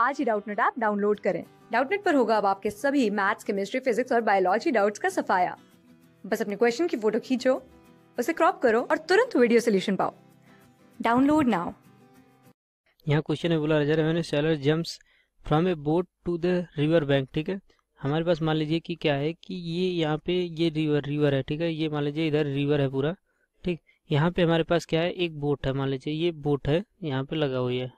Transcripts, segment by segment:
आज ही Doubtnut app download करें डाउटनेट पर होगा अब आपके सभी मैथ्स केमिस्ट्री फिजिक्स और बायोलॉजी डाउट्स का सफाया बस अपने क्वेश्चन की फोटो खींचो उसे क्रॉप करो और तुरंत वीडियो सोल्यूशन पाओ डाउनलोड नाउ यहाँ क्वेश्चन में बोला मैंने sailor jumps from a boat to the river bank ठीक है हमारे पास मान लीजिए कि क्या है कि ये यहाँ पे ये रिवर रिवर है ठीक है ये मान लीजिए इधर रिवर है पूरा ठीक यहाँ पे हमारे पास क्या है एक बोट है मान लीजिए ये बोट है यहाँ पे लगा हुई है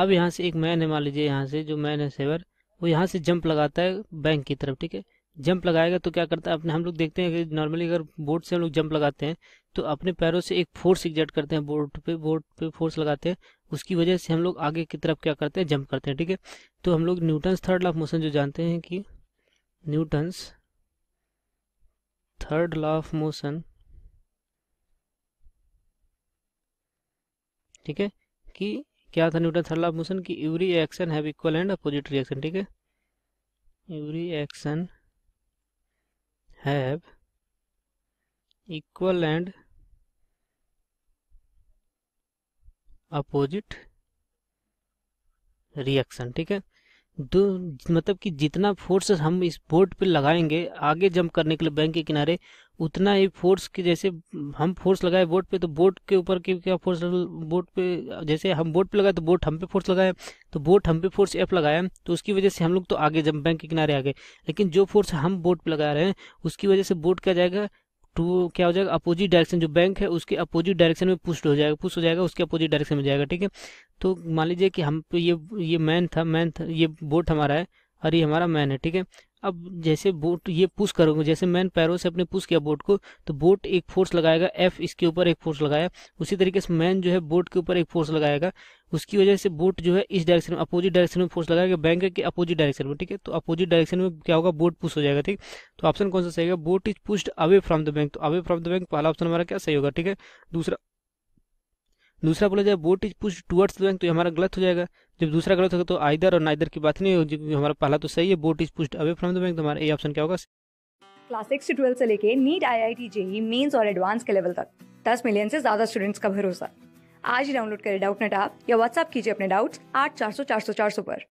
अब यहाँ से एक मैन है मान लीजिए यहाँ से जो मैन है सेवर वो यहाँ से जंप लगाता है बैंक की तरफ ठीक है जंप लगाएगा तो क्या करता है अपने हम लोग देखते हैं कि नॉर्मली अगर बोर्ड से हम लोग जंप लगाते हैं तो अपने पैरों से एक फोर्स एग्जर्ट करते हैं बोर्ड पे बोर्ड पे फोर्स लगाते हैं उसकी वजह से हम लोग आगे की तरफ क्या करते हैं जंप करते हैं ठीक है तो हम लोग Newton's third law of motion जो जानते हैं कि Newton's third law of motion ठीक है कि क्या था न्यूटन थर्ड लॉ मोशन की every action have equal and opposite reaction ठीक है every action have equal and opposite reaction ठीक है दो मतलब कि जितना फोर्स हम इस बोर्ड पे लगाएंगे आगे जंप करने के लिए बैंक के किनारे उतना ही फोर्स की जैसे हम फोर्स लगाए बोट पे तो बोट के ऊपर की क्या फोर्स बोट पे जैसे हम बोट पे लगाए तो बोट हम पे फोर्स लगाए तो बोट हम पे फोर्स एफ लगाया तो उसकी वजह से हम लोग तो आगे जब बैंक के किनारे आ गए लेकिन जो फोर्स हम बोट पे लगा रहे हैं उसकी वजह से बोट क्या जाएगा टू क्या हो जाएगा अपोजिट डायरेक्शन जो बैंक है उसके अपोजिट डायरेक्शन में पुस्ट हो जाएगा पुस्ट हो जाएगा उसके अपोजिट डायरेक्शन में जाएगा ठीक है तो मान लीजिए कि हम पे ये ये मैन था मैन था ये बोट हमारा है और ये हमारा मैन है ठीक है अब जैसे बोट ये पुश करोगे जैसे मैन पैरों से अपने पुश किया बोट को तो बोट एक फोर्स लगाएगा एफ इसके ऊपर एक फोर्स लगाया उसी तरीके से मैन जो है बोट के ऊपर एक फोर्स लगाएगा उसकी वजह से बोट जो है इस डायरेक्शन में अपोजिट डायरेक्शन में फोर्स लगाएगा बैंक के अपोजिट डायरेक्शन में ठीक है तो अपोजिट डायरेक्शन में क्या होगा बोट पुश हो जाएगा ठीक तो ऑप्शन कौन सा सही होगा boat is pushed away from the bank तो अवे फ्रॉम द बैंक पहला ऑप्शन हमारा क्या सही होगा ठीक है दूसरा दूसरा बोला जाए boat is push towards bank तो हमारा गलत हो जाएगा जब दूसरा गलत होगा तो आइदर और नाइदर की बात नहीं होगी क्योंकि हमारा पहला तो सही है boat is pushed away from the bank तो हमारा ये ऑप्शन क्या होगा क्लास सिक्स से ट्वेल्थ से लेके NEET I I T JEE mains और एडवांस के लेवल तक दस मिलियन से ज्यादा स्टूडेंट्स का भरोसा आज ही डाउनलोड करें डाउट नेट ऐप या व्हाट्सअप कीजिए अपने डाउट्स आठ चार सौ चार सौ चार सौ पर